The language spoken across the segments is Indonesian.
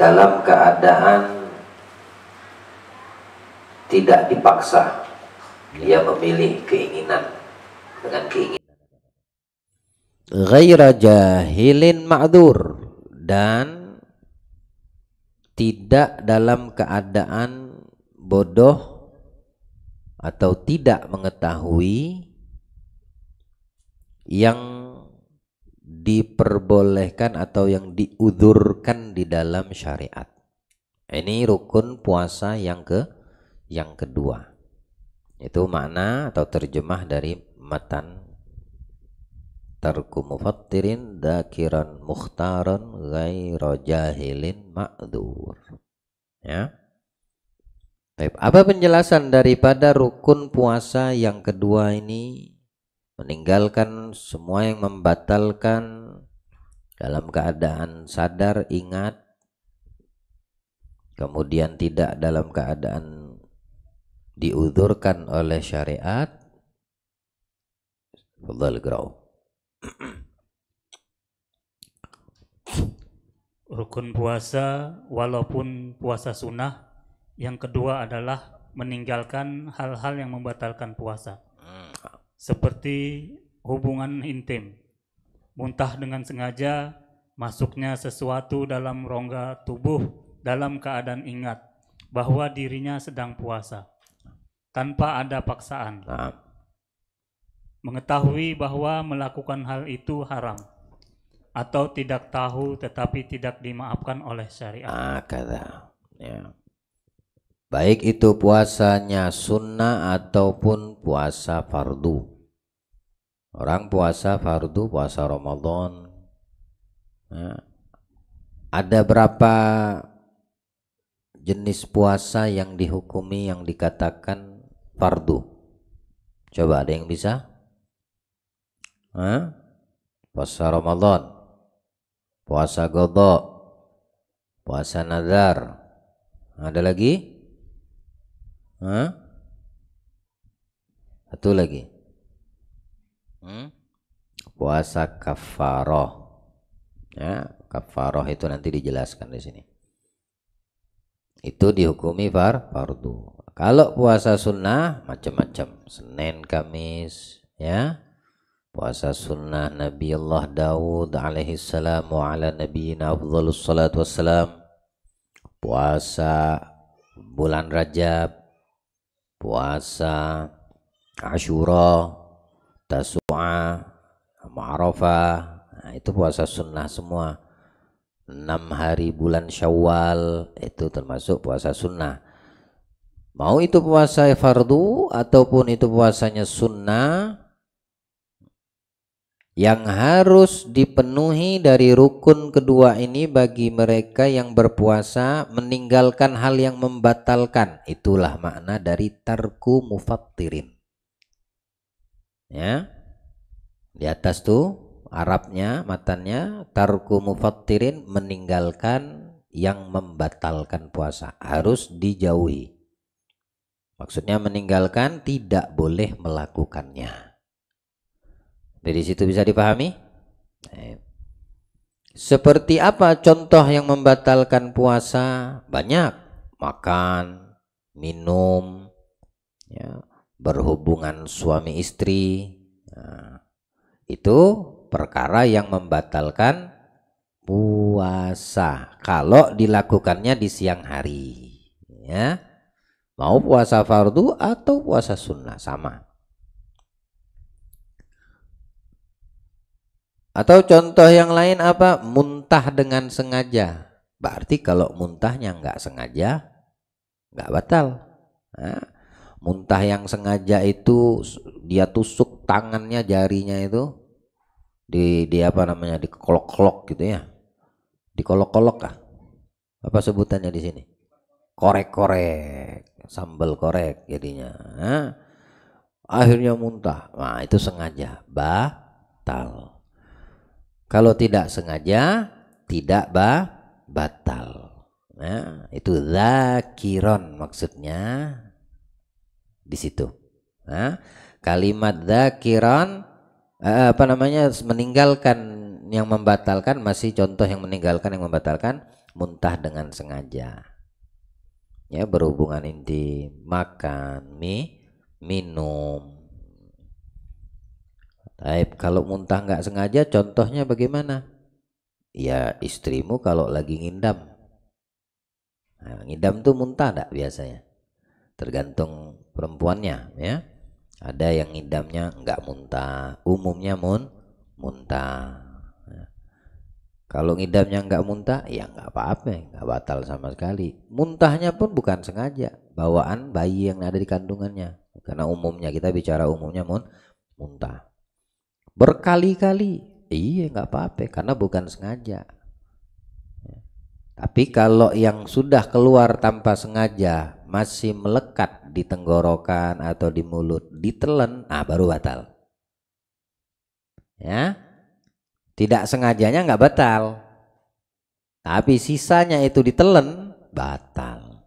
dalam keadaan tidak dipaksa dia memilih keinginan dengan keinginan ghaira jahilin ma'dur dan tidak dalam keadaan bodoh atau tidak mengetahui yang diperbolehkan atau yang diudurkan di dalam syariat. Ini rukun puasa yang ke yang kedua. Itu makna atau terjemah dari matan tarku mufattirin dakiran mukhtaran ghairu jahilin makdur. Ya. Baik, apa penjelasan daripada rukun puasa yang kedua ini? meninggalkan semua yang membatalkan dalam keadaan sadar ingat kemudian tidak dalam keadaan diudurkan oleh syariat Fadal Grau Rukun puasa walaupun puasa sunnah yang kedua adalah meninggalkan hal-hal yang membatalkan puasa seperti hubungan intim. Muntah dengan sengaja, masuknya sesuatu dalam rongga tubuh dalam keadaan ingat bahwa dirinya sedang puasa tanpa ada paksaan. Nah. Mengetahui bahwa melakukan hal itu haram atau tidak tahu tetapi tidak dimaafkan oleh syariat. Ah, kata. Yeah baik itu puasanya sunnah ataupun puasa fardu. Orang puasa fardu, puasa Ramadan. Nah, ada berapa jenis puasa yang dihukumi yang dikatakan fardu? Coba ada yang bisa? Hah? Puasa Ramadan, puasa godok, puasa nadar. Ada lagi? Hah? Satu lagi. Hmm? Puasa kafaroh. Ya, kafaroh itu nanti dijelaskan di sini. Itu dihukumi far fardu. Kalau puasa sunnah macam-macam. Senin, Kamis, ya. Puasa sunnah Nabi Allah Daud alaihi salam wa ala nabiyina afdhalus salatu wassalam. Puasa bulan Rajab puasa, Ashura, Tasu'a, Ma'rafah, nah, itu puasa sunnah semua. Enam hari bulan Syawal itu termasuk puasa sunnah. Mau itu puasa fardu ataupun itu puasanya sunnah, yang harus dipenuhi dari rukun kedua ini bagi mereka yang berpuasa meninggalkan hal yang membatalkan itulah makna dari tarku mufattirin ya di atas tuh Arabnya matanya tarku mufattirin meninggalkan yang membatalkan puasa harus dijauhi maksudnya meninggalkan tidak boleh melakukannya dari situ bisa dipahami? Eh, seperti apa contoh yang membatalkan puasa? Banyak. Makan, minum, ya, berhubungan suami istri. Nah, itu perkara yang membatalkan puasa kalau dilakukannya di siang hari ya mau puasa fardu atau puasa sunnah sama Atau contoh yang lain apa? Muntah dengan sengaja. Berarti kalau muntahnya nggak sengaja, nggak batal. Nah, muntah yang sengaja itu dia tusuk tangannya jarinya itu di di apa namanya di kolok kolok gitu ya. di kolok kolok kah Apa sebutannya di sini? Korek-korek, sambal korek jadinya. Nah, akhirnya muntah. Nah, itu sengaja batal. Kalau tidak sengaja, tidak ba batal. Nah, itu zakiron maksudnya di situ. Nah, kalimat zakiron eh, apa namanya meninggalkan yang membatalkan masih contoh yang meninggalkan yang membatalkan muntah dengan sengaja. Ya, berhubungan inti makan, mie, minum, Taib, kalau muntah nggak sengaja contohnya bagaimana? Ya istrimu kalau lagi ngindam. Nah, ngidam tuh muntah enggak biasanya? Tergantung perempuannya ya. Ada yang ngidamnya nggak muntah, umumnya mun muntah. Nah, kalau ngidamnya nggak muntah, ya nggak apa-apa, nggak batal sama sekali. Muntahnya pun bukan sengaja, bawaan bayi yang ada di kandungannya. Karena umumnya kita bicara umumnya mun muntah berkali-kali iya nggak apa-apa karena bukan sengaja ya. tapi kalau yang sudah keluar tanpa sengaja masih melekat di tenggorokan atau di mulut, ditelan, ah baru batal. Ya, tidak sengajanya nggak batal, tapi sisanya itu ditelan batal.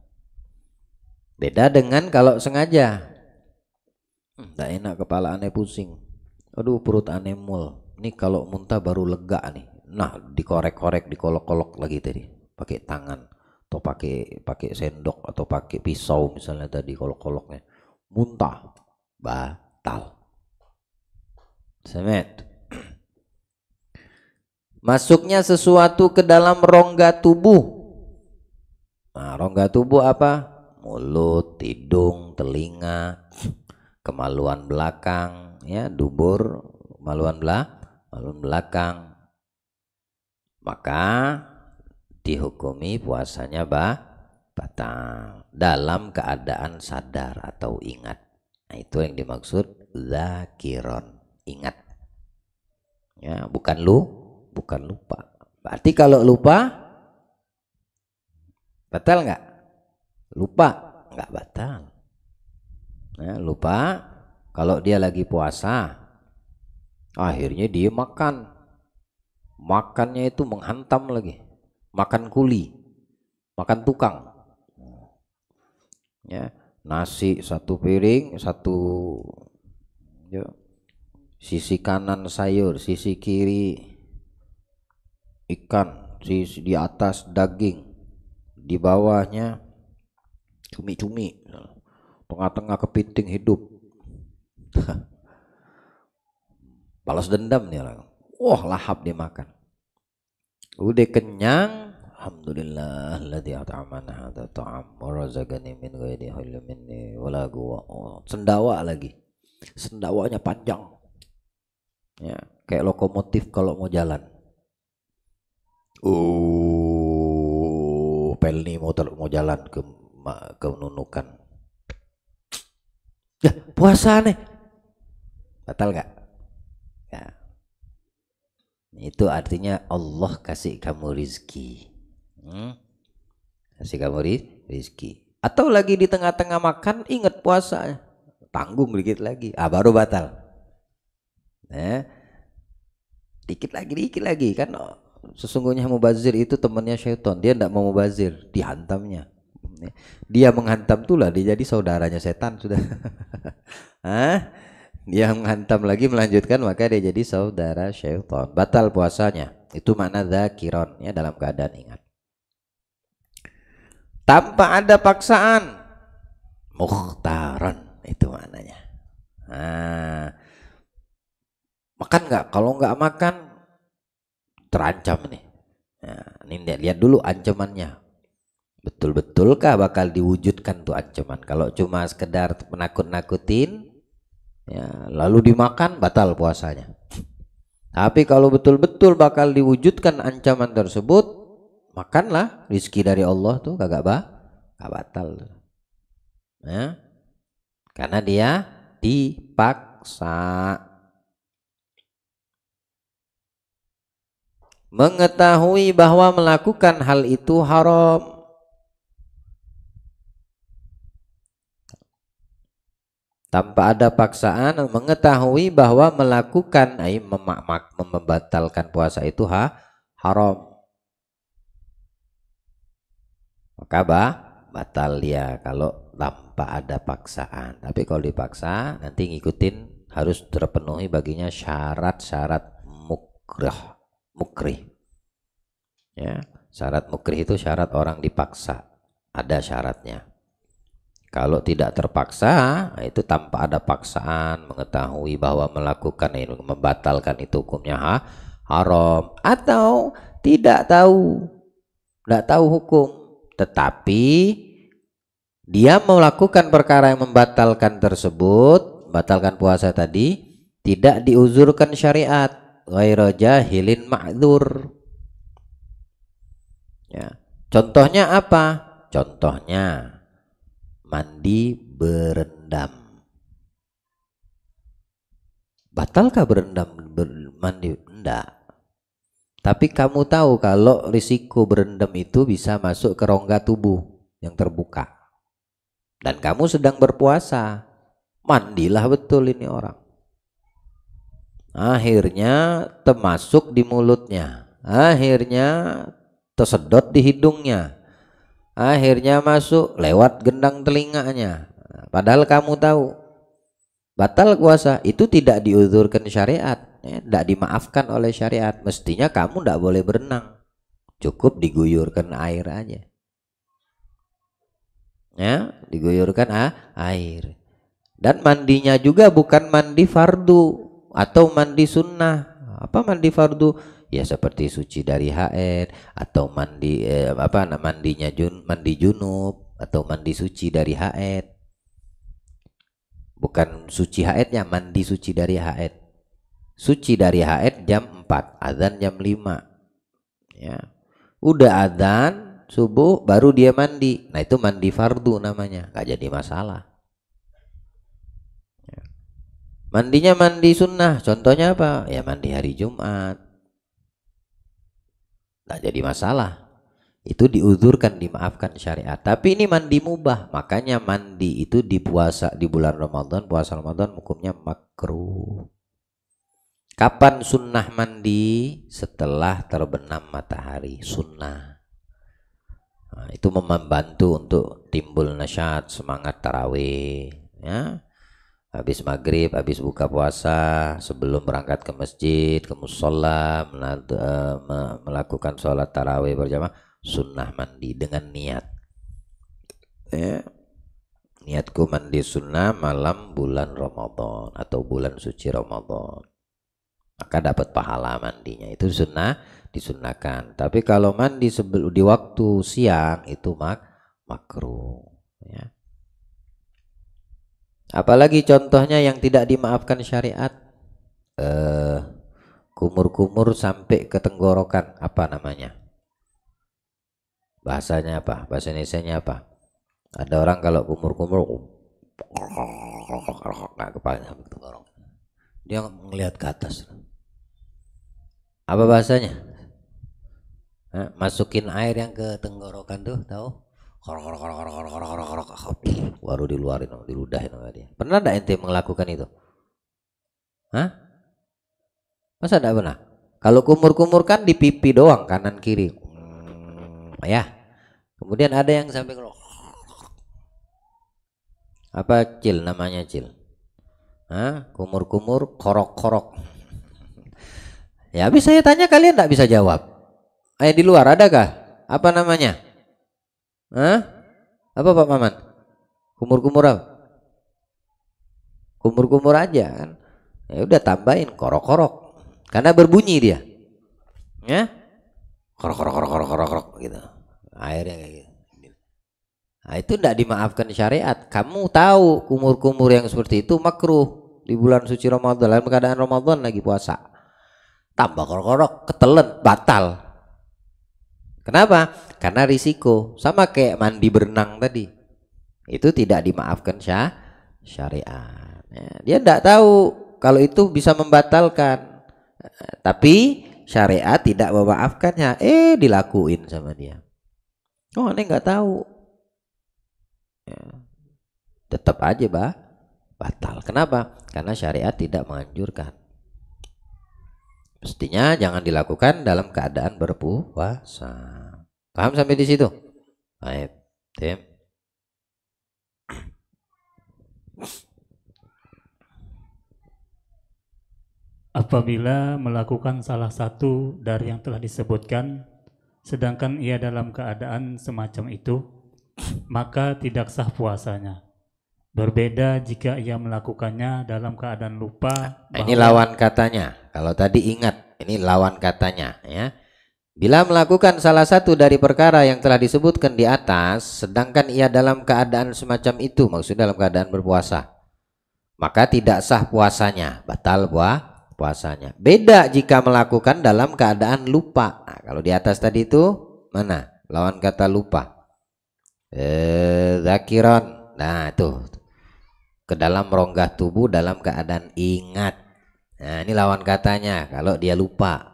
Beda dengan kalau sengaja, tidak hmm, enak kepala aneh pusing aduh perut aneh mul ini kalau muntah baru lega nih nah dikorek-korek dikolok-kolok lagi tadi pakai tangan atau pakai pakai sendok atau pakai pisau misalnya tadi kolok-koloknya muntah batal semet masuknya sesuatu ke dalam rongga tubuh nah rongga tubuh apa mulut hidung telinga kemaluan belakang, ya dubur, kemaluan belakang, kemaluan belakang, maka dihukumi puasanya bah batal dalam keadaan sadar atau ingat. Nah, itu yang dimaksud zakiron, ingat. Ya, bukan lu, bukan lupa. Berarti kalau lupa batal nggak? Lupa nggak batal ya, lupa kalau dia lagi puasa akhirnya dia makan makannya itu menghantam lagi makan kuli makan tukang ya nasi satu piring satu ya, sisi kanan sayur sisi kiri ikan sisi di atas daging di bawahnya cumi-cumi Tengah-tengah kepiting hidup. Balas dendam nih orang. Wah lahap dia makan. Udah kenyang. Alhamdulillah ladzi at'amana hadza ta'am wa razaqani min ghairi haulin minni wala quwwa. Oh, sendawa lagi. Sendawanya panjang. Ya, kayak lokomotif kalau mau jalan. Uh, oh, pelni motor mau jalan ke nunukan. Ya puasa nih. Batal nggak? Ya. Itu artinya Allah kasih kamu rizki. Hmm? Kasih kamu rizki. Atau lagi di tengah-tengah makan ingat puasa. Tanggung dikit lagi. Ah baru batal. Eh? dikit lagi, dikit lagi. Kan oh, sesungguhnya mubazir itu temannya syaitan. Dia tidak mau mubazir. Dihantamnya. Dia menghantam tulah dia jadi saudaranya setan sudah. Hah? Dia menghantam lagi melanjutkan maka dia jadi saudara syaitan. Batal puasanya. Itu makna zakiron ya dalam keadaan ingat. Tanpa ada paksaan mukhtaran itu maknanya. Nah, makan nggak? Kalau nggak makan terancam nih. Nah, ini lihat dulu ancamannya betul-betulkah bakal diwujudkan tuh ancaman kalau cuma sekedar menakut-nakutin ya lalu dimakan batal puasanya tapi kalau betul-betul bakal diwujudkan ancaman tersebut makanlah rizki dari Allah tuh kagak bah kagak batal ya karena dia dipaksa mengetahui bahwa melakukan hal itu haram tanpa ada paksaan mengetahui bahwa melakukan ai memak membatalkan puasa itu ha, haram maka bah, batal ya kalau tanpa ada paksaan tapi kalau dipaksa nanti ngikutin harus terpenuhi baginya syarat-syarat mukrih mukrih ya syarat mukrih itu syarat orang dipaksa ada syaratnya kalau tidak terpaksa, nah itu tanpa ada paksaan mengetahui bahwa melakukan ini membatalkan itu hukumnya ha, haram atau tidak tahu, tidak tahu hukum, tetapi dia melakukan perkara yang membatalkan tersebut, batalkan puasa tadi, tidak diuzurkan syariat, ghairu jahilin ma'dzur. Ya. Contohnya apa? Contohnya mandi berendam. Batalkah berendam ber, mandi? Enggak. Tapi kamu tahu kalau risiko berendam itu bisa masuk ke rongga tubuh yang terbuka. Dan kamu sedang berpuasa. Mandilah betul ini orang. Akhirnya termasuk di mulutnya. Akhirnya tersedot di hidungnya akhirnya masuk lewat gendang telinganya padahal kamu tahu batal kuasa itu tidak diuzurkan syariat ya, tidak ya, dimaafkan oleh syariat mestinya kamu tidak boleh berenang cukup diguyurkan air aja ya diguyurkan ah, air dan mandinya juga bukan mandi fardu atau mandi sunnah apa mandi fardu ya seperti suci dari haid atau mandi eh, apa nah, mandinya jun, mandi junub atau mandi suci dari haid bukan suci haidnya mandi suci dari haid suci dari haid jam 4 azan jam 5 ya udah azan subuh baru dia mandi nah itu mandi fardu namanya gak jadi masalah ya. mandinya mandi sunnah contohnya apa ya mandi hari Jumat tak jadi masalah itu diuzurkan dimaafkan syariat tapi ini mandi mubah makanya mandi itu di puasa di bulan Ramadan puasa Ramadan hukumnya makruh kapan sunnah mandi setelah terbenam matahari sunnah nah, itu membantu untuk timbul nasyat semangat tarawih ya habis maghrib, habis buka puasa, sebelum berangkat ke masjid, ke musola, eh, melakukan sholat tarawih berjamaah, sunnah mandi dengan niat. Ya. Niatku mandi sunnah malam bulan Ramadan atau bulan suci Ramadan. Maka dapat pahala mandinya itu sunnah disunahkan. Tapi kalau mandi di waktu siang itu mak makruh. Ya. Apalagi contohnya yang tidak dimaafkan syariat eh, kumur-kumur sampai ke tenggorokan apa namanya? Bahasanya apa? Bahasa Indonesia-nya apa? Ada orang kalau kumur-kumur oh, kepalanya Dia ngelihat ke atas. Apa bahasanya? Masukin air yang ke tenggorokan tuh, tahu? korok korok korok korok korok korok korok korok baru diluarin diludahin sama dia pernah tidak ente melakukan itu Hah? masa tidak pernah kalau kumur kumur kan di pipi doang kanan kiri hmm, ya kemudian ada yang sampai kerok apa cil namanya cil Hah? kumur kumur korok korok ya habis saya tanya kalian tidak bisa jawab eh di luar adakah apa namanya Hah? Apa Pak Maman? Kumur-kumur apa? Kumur-kumur aja kan. Ya udah tambahin korok-korok. Karena berbunyi dia. Ya? Korok korok korok korok korok, korok gitu. Airnya kayak gitu. Nah, itu tidak dimaafkan syariat. Kamu tahu kumur-kumur yang seperti itu makruh di bulan suci Ramadan dalam keadaan Ramadan lagi puasa. Tambah korok-korok ketelen batal. Kenapa? Karena risiko. Sama kayak mandi berenang tadi. Itu tidak dimaafkan syah syariat. Ya, dia tidak tahu kalau itu bisa membatalkan. Tapi syariat tidak memaafkannya. Eh dilakuin sama dia. Oh ini nggak tahu. Ya. Tetap aja bah batal. Kenapa? Karena syariat tidak menganjurkan. Mestinya jangan dilakukan dalam keadaan berpuasa. Paham sampai di situ? Baik, Tim. Apabila melakukan salah satu dari yang telah disebutkan, sedangkan ia dalam keadaan semacam itu, maka tidak sah puasanya. Berbeda jika ia melakukannya dalam keadaan lupa. Nah, ini lawan katanya. Kalau tadi ingat, ini lawan katanya ya. Bila melakukan salah satu dari perkara yang telah disebutkan di atas, sedangkan ia dalam keadaan semacam itu, maksudnya dalam keadaan berpuasa, maka tidak sah puasanya, batal buah puasanya. Beda jika melakukan dalam keadaan lupa. Nah, kalau di atas tadi itu mana? Lawan kata lupa. Eh, zakiron. Nah, tuh ke dalam rongga tubuh dalam keadaan ingat. Nah, ini lawan katanya kalau dia lupa.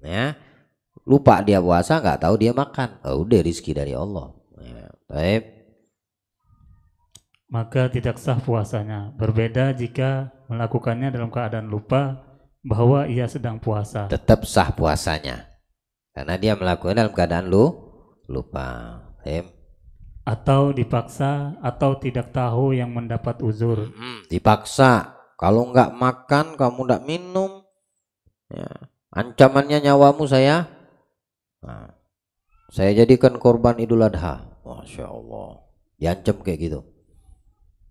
Ya. Lupa dia puasa nggak tahu dia makan. Oh, udah rezeki dari Allah. Ya, baik. Maka tidak sah puasanya. Berbeda jika melakukannya dalam keadaan lupa bahwa ia sedang puasa. Tetap sah puasanya. Karena dia melakukan dalam keadaan lu lupa. Baik atau dipaksa atau tidak tahu yang mendapat uzur. Hmm, dipaksa. Kalau nggak makan, kamu nggak minum, ya. ancamannya nyawamu saya. Nah, saya jadikan korban Idul Adha. Masya Allah. Diancam kayak gitu.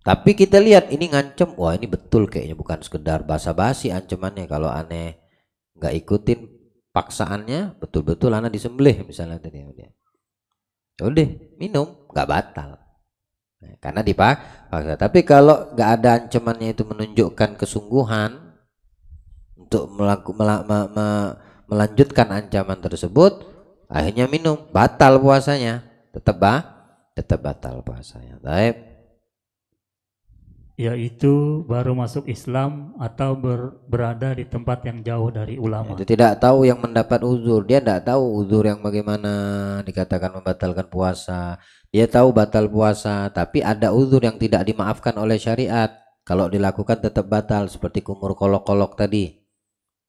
Tapi kita lihat ini ngancem, wah ini betul kayaknya bukan sekedar basa-basi ancamannya kalau aneh nggak ikutin paksaannya betul-betul anak disembelih misalnya tadi ya Udah minum nggak batal nah, karena dipaksa tapi kalau nggak ada ancamannya itu menunjukkan kesungguhan untuk melaku, melak, me, me, melanjutkan ancaman tersebut akhirnya minum batal puasanya tetap bah tetap batal puasanya baik yaitu baru masuk Islam atau ber, berada di tempat yang jauh dari ulama. Itu tidak tahu yang mendapat uzur, dia tidak tahu uzur yang bagaimana dikatakan membatalkan puasa, ia tahu batal puasa, tapi ada uzur yang tidak dimaafkan oleh syariat. Kalau dilakukan tetap batal seperti kumur kolok-kolok tadi.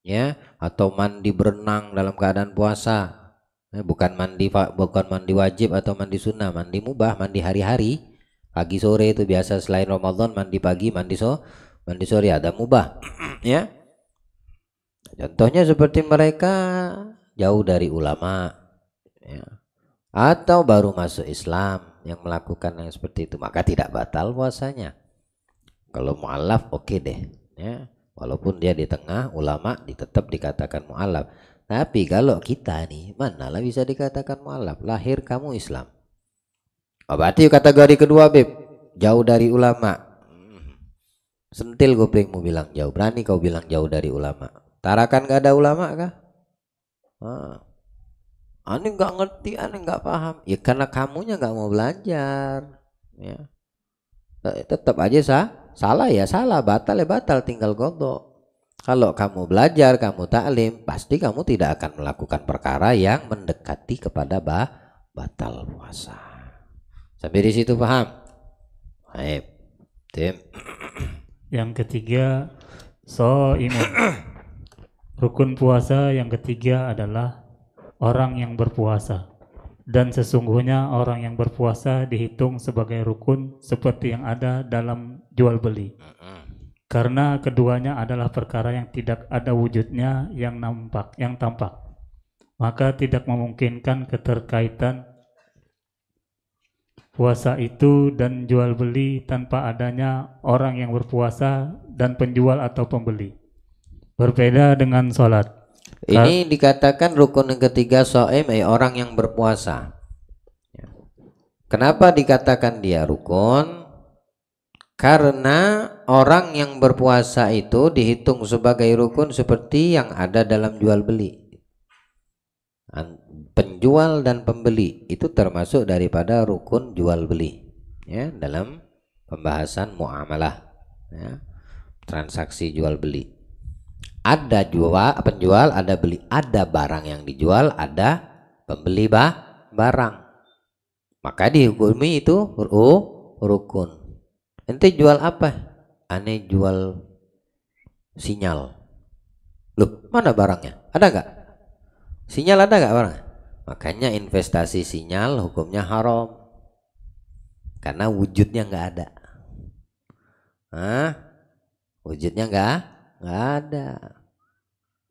Ya, atau mandi berenang dalam keadaan puasa. Eh, bukan mandi bukan mandi wajib atau mandi sunnah, mandi mubah, mandi hari-hari. Pagi sore itu biasa selain Ramadan mandi pagi, mandi so, mandi sore ada mubah. ya. Contohnya seperti mereka jauh dari ulama. Ya atau baru masuk Islam yang melakukan yang seperti itu maka tidak batal puasanya. Kalau mualaf oke okay deh ya. Walaupun dia di tengah ulama tetap dikatakan mualaf. Tapi kalau kita nih manalah bisa dikatakan mualaf. Lahir kamu Islam. Oh, berarti kategori kedua beb Jauh dari ulama. Hmm. Sentil kupingmu bilang jauh. Berani kau bilang jauh dari ulama. Tarakan gak ada ulama kah? Ah. Ani nggak ngerti ani nggak paham ya karena kamunya nggak mau belajar ya eh, tetap aja sah salah ya salah batal ya batal tinggal godok kalau kamu belajar kamu taklim pasti kamu tidak akan melakukan perkara yang mendekati kepada bah batal puasa sampai di situ paham baik tim yang ketiga so imun rukun puasa yang ketiga adalah orang yang berpuasa dan sesungguhnya orang yang berpuasa dihitung sebagai rukun seperti yang ada dalam jual beli. Karena keduanya adalah perkara yang tidak ada wujudnya yang nampak, yang tampak. Maka tidak memungkinkan keterkaitan puasa itu dan jual beli tanpa adanya orang yang berpuasa dan penjual atau pembeli. Berbeda dengan sholat ini dikatakan rukun yang ketiga soim eh orang yang berpuasa. Ya. Kenapa dikatakan dia rukun? Karena orang yang berpuasa itu dihitung sebagai rukun seperti yang ada dalam jual beli. Penjual dan pembeli itu termasuk daripada rukun jual beli ya dalam pembahasan muamalah ya, transaksi jual beli. Ada jual, penjual, ada beli, ada barang yang dijual, ada pembeli bah, barang. Maka dihukumi itu ru, rukun. Ente jual apa? Ane jual sinyal. Loh, mana barangnya? Ada nggak? Sinyal ada nggak barang? Makanya investasi sinyal hukumnya haram. Karena wujudnya nggak ada. Ah, Wujudnya nggak? Nggak ada.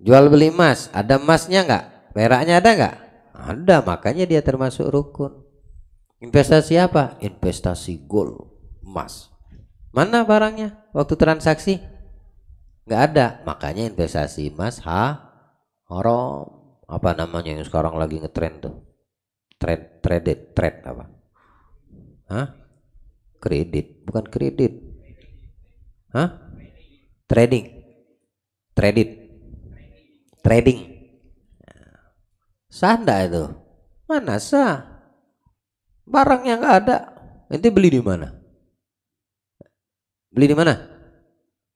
Jual beli emas, ada emasnya nggak? Peraknya ada nggak? Ada, makanya dia termasuk rukun. Investasi apa? Investasi gold, emas. Mana barangnya waktu transaksi? Nggak ada, makanya investasi emas ha haram. Apa namanya yang sekarang lagi ngetrend tuh? Trade, traded, trade apa? Hah? Kredit, bukan kredit. Hah? Trading. Trading trading. Sah enggak itu? Mana sah? Barangnya enggak ada. Nanti beli di mana? Beli di mana?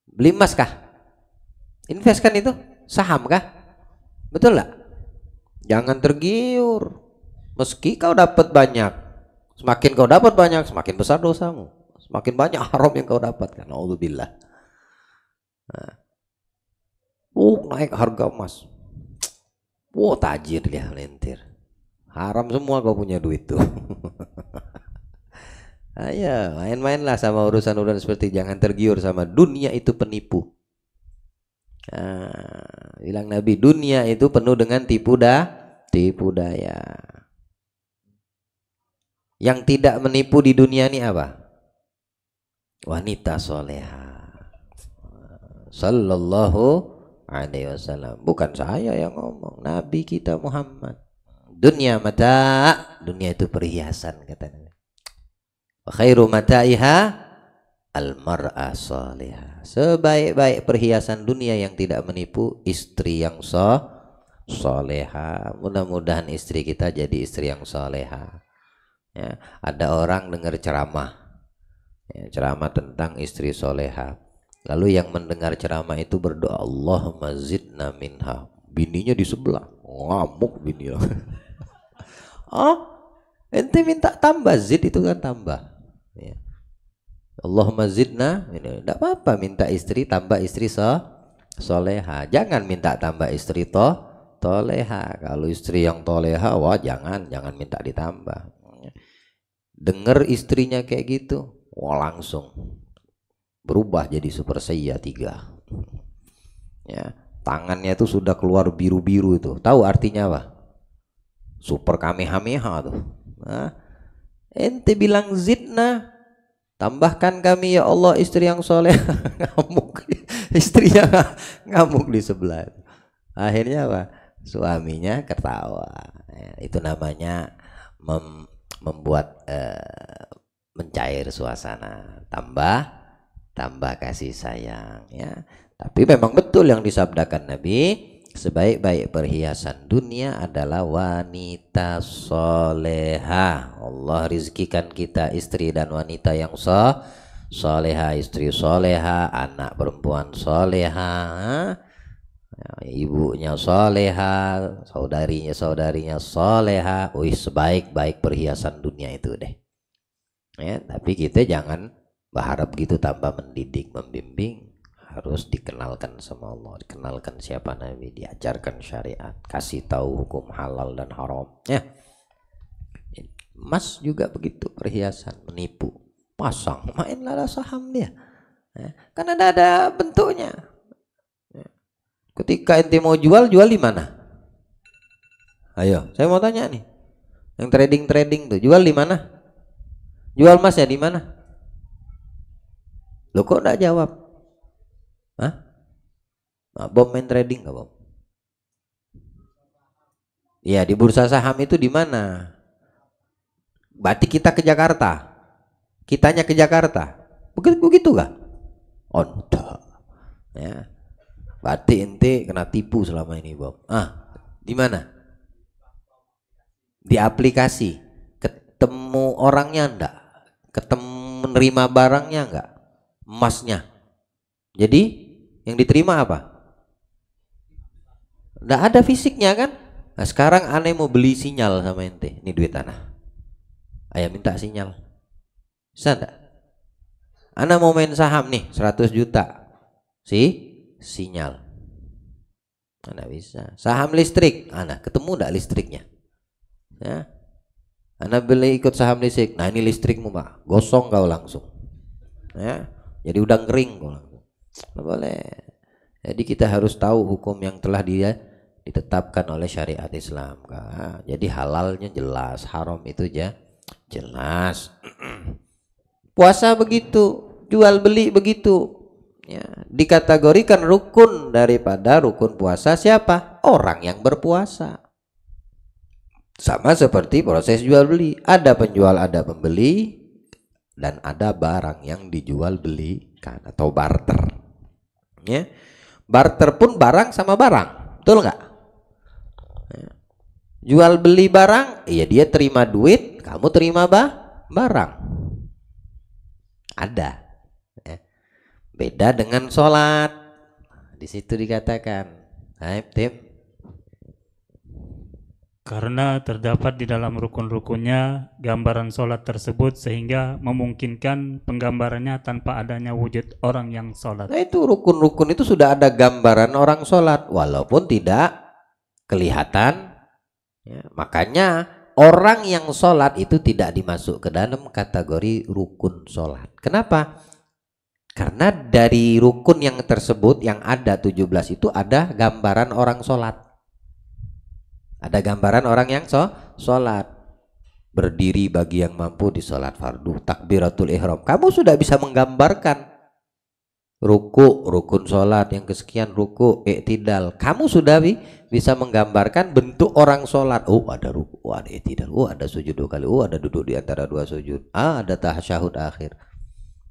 Beli emas kah? Invest kan itu? Saham kah? Betul nggak? Jangan tergiur. Meski kau dapat banyak, semakin kau dapat banyak, semakin besar dosamu. Semakin banyak haram yang kau dapatkan. Alhamdulillah. Nah. Uh, naik harga emas. wow, tajir dia lentir. Haram semua kau punya duit tuh. Ayo, main-mainlah sama urusan-urusan seperti jangan tergiur sama dunia itu penipu. Nah, bilang Nabi, dunia itu penuh dengan tipu dah, tipu daya. Yang tidak menipu di dunia ini apa? Wanita soleha. Sallallahu alaihi wasallam. Bukan saya yang ngomong, Nabi kita Muhammad. Dunia mata, dunia itu perhiasan kata Nabi. Khairu mata'iha Almar'a salihah. Sebaik-baik perhiasan dunia yang tidak menipu istri yang so soleha. Mudah-mudahan istri kita jadi istri yang soleha. Ya, ada orang dengar ceramah, ya, ceramah tentang istri soleha. Lalu yang mendengar ceramah itu berdoa Allah mazidna minha. Bininya di sebelah. Ngamuk bininya. oh, ente minta tambah zid itu kan tambah. Ya. Allah mazidna, Tidak apa-apa minta istri tambah istri so, soleha. Jangan minta tambah istri to toleha. Kalau istri yang toleha, wah jangan, jangan minta ditambah. Dengar istrinya kayak gitu, wah langsung berubah jadi super saiya tiga ya tangannya itu sudah keluar biru-biru itu tahu artinya apa super kamehameha tuh nah, ente bilang zidna tambahkan kami ya Allah istri yang soleh ngamuk yang ngamuk di sebelah akhirnya apa suaminya ketawa ya, itu namanya mem membuat uh, mencair suasana tambah tambah kasih sayang ya. Tapi memang betul yang disabdakan Nabi, sebaik-baik perhiasan dunia adalah wanita soleha. Allah rizkikan kita istri dan wanita yang so soleha, istri soleha, anak perempuan soleha, ya, ibunya soleha, saudarinya saudarinya soleha. Wih sebaik-baik perhiasan dunia itu deh. Ya, tapi kita jangan berharap gitu tanpa mendidik membimbing harus dikenalkan sama Allah dikenalkan siapa Nabi diajarkan syariat kasih tahu hukum halal dan haram ya emas juga begitu perhiasan menipu pasang main lada saham dia ya. karena ada ada bentuknya ya. ketika ente mau jual jual di mana ayo saya mau tanya nih yang trading trading tuh jual di mana jual ya di mana Lo kok enggak jawab? Hah? Nah, Bob main trading nggak Bob? iya di bursa saham itu di mana? Berarti kita ke Jakarta. Kitanya ke Jakarta. Begitu begitu gak? Oh, Ya. Berarti inti kena tipu selama ini, Bob. Ah, di mana? Di aplikasi. Ketemu orangnya enggak? Ketemu menerima barangnya enggak? emasnya. Jadi yang diterima apa? Nggak ada fisiknya kan? Nah, sekarang aneh mau beli sinyal sama ente. Ini duit tanah. Ayah minta sinyal. Bisa enggak? Ana mau main saham nih 100 juta. Si sinyal. Ana bisa. Saham listrik, ana ketemu enggak listriknya? Ya. Ana beli ikut saham listrik. Nah, ini listrikmu, Pak. Gosong kau langsung. Ya jadi udang kering nggak boleh jadi kita harus tahu hukum yang telah dia ditetapkan oleh syariat Islam jadi halalnya jelas haram itu ya jelas puasa begitu jual beli begitu ya dikategorikan rukun daripada rukun puasa siapa orang yang berpuasa sama seperti proses jual beli ada penjual ada pembeli dan ada barang yang dijual belikan atau barter. Ya. Barter pun barang sama barang, betul nggak? Ya. Jual beli barang, iya dia terima duit, kamu terima bah barang. Ada. Ya. Beda dengan sholat. Di situ dikatakan, Naib Tim, karena terdapat di dalam rukun-rukunnya gambaran sholat tersebut sehingga memungkinkan penggambarannya tanpa adanya wujud orang yang sholat. Nah itu rukun-rukun itu sudah ada gambaran orang sholat walaupun tidak kelihatan. Ya, makanya orang yang sholat itu tidak dimasuk ke dalam kategori rukun sholat. Kenapa? Karena dari rukun yang tersebut yang ada 17 itu ada gambaran orang sholat. Ada gambaran orang yang so sholat berdiri bagi yang mampu di sholat fardu takbiratul ihram. Kamu sudah bisa menggambarkan ruku rukun sholat yang kesekian ruku iktidal. Kamu sudah bi bisa menggambarkan bentuk orang sholat. Oh ada ruku, oh, ada iktidal, oh ada sujud dua kali, oh ada duduk di antara dua sujud, ah ada tahasyahud akhir,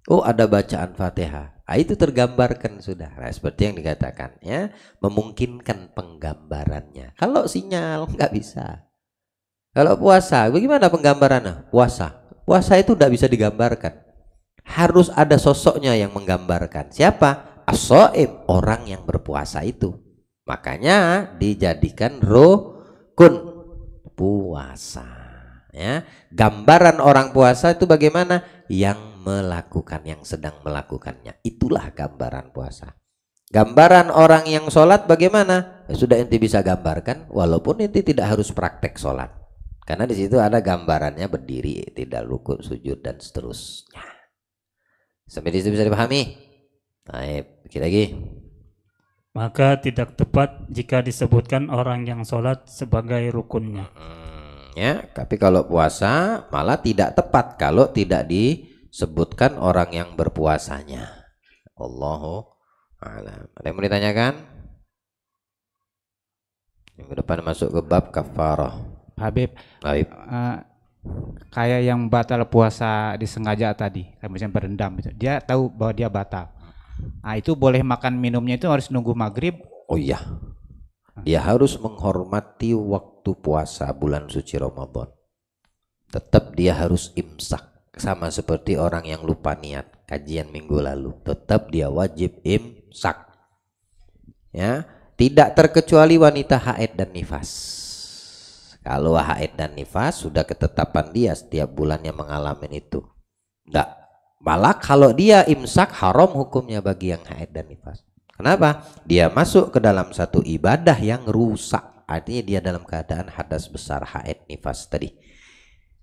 oh ada bacaan fatihah. Nah, itu tergambarkan sudah. Nah, seperti yang dikatakan ya, memungkinkan penggambarannya. Kalau sinyal nggak bisa. Kalau puasa, bagaimana penggambarannya? Puasa. Puasa itu nggak bisa digambarkan. Harus ada sosoknya yang menggambarkan. Siapa? Asoim, orang yang berpuasa itu. Makanya dijadikan rukun puasa. Ya, gambaran orang puasa itu bagaimana? Yang melakukan, yang sedang melakukannya. Itulah gambaran puasa. Gambaran orang yang sholat bagaimana? Ya, sudah inti bisa gambarkan, walaupun inti tidak harus praktek sholat. Karena di situ ada gambarannya berdiri, tidak rukun, sujud, dan seterusnya. Sampai di situ bisa dipahami? Baik, pikir lagi. Maka tidak tepat jika disebutkan orang yang sholat sebagai rukunnya. Hmm, ya, tapi kalau puasa malah tidak tepat kalau tidak di sebutkan orang yang berpuasanya. Allahu a'lam. Ada yang mau ditanyakan? Minggu depan masuk ke bab kafarah. Habib. Habib. Uh, eh, kayak yang batal puasa disengaja tadi, kayak misalnya berendam itu. Dia tahu bahwa dia batal. Nah, itu boleh makan minumnya itu harus nunggu maghrib. Oh iya. Ya harus menghormati waktu puasa bulan suci Ramadan. Tetap dia harus imsak sama seperti orang yang lupa niat kajian minggu lalu tetap dia wajib imsak ya tidak terkecuali wanita haid dan nifas kalau haid dan nifas sudah ketetapan dia setiap bulannya mengalami itu enggak malah kalau dia imsak haram hukumnya bagi yang haid dan nifas kenapa dia masuk ke dalam satu ibadah yang rusak artinya dia dalam keadaan hadas besar haid nifas tadi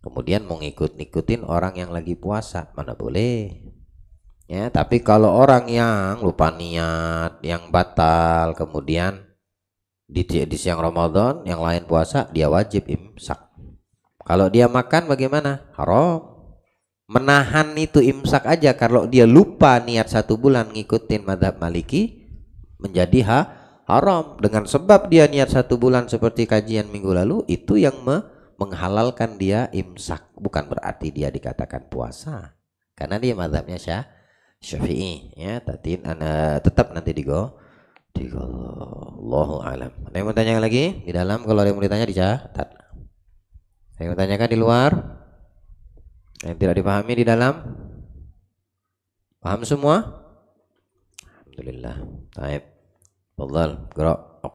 kemudian mau ngikut-ngikutin orang yang lagi puasa mana boleh ya tapi kalau orang yang lupa niat yang batal kemudian di, di siang Ramadan yang lain puasa dia wajib imsak kalau dia makan bagaimana haram menahan itu imsak aja kalau dia lupa niat satu bulan ngikutin madhab maliki menjadi ha haram dengan sebab dia niat satu bulan seperti kajian minggu lalu itu yang me menghalalkan dia imsak bukan berarti dia dikatakan puasa karena dia madhabnya syah syafi'i ya tapi anda tetap nanti digo digo Allahu alam ada yang mau tanya lagi di dalam kalau ada yang mau ditanya dicatat ada yang mau tanyakan di luar yang tidak dipahami di dalam paham semua Alhamdulillah taib Allah, gerak